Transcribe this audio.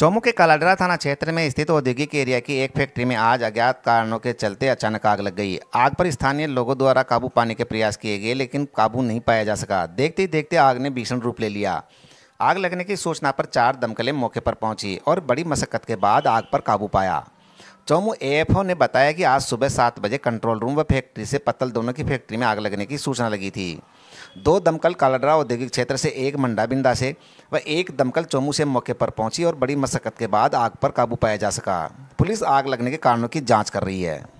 जम्मू के कलाडरा थाना क्षेत्र में स्थित औद्योगिक एरिया की एक फैक्ट्री में आज अज्ञात कारणों के चलते अचानक आग लग गई आग पर स्थानीय लोगों द्वारा काबू पाने के प्रयास किए गए लेकिन काबू नहीं पाया जा सका देखते ही देखते आग ने भीषण रूप ले लिया आग लगने की सूचना पर चार दमकलें मौके पर पहुंची और बड़ी मशक्कत के बाद आग पर काबू पाया चौमू ए ने बताया कि आज सुबह सात बजे कंट्रोल रूम व फैक्ट्री से पत्तल दोनों की फैक्ट्री में आग लगने की सूचना लगी थी दो दमकल कालाडरा औद्योगिक क्षेत्र से एक मंडाबिंदा से व एक दमकल चोमू से मौके पर पहुंची और बड़ी मशक्कत के बाद आग पर काबू पाया जा सका पुलिस आग लगने के कारणों की जाँच कर रही है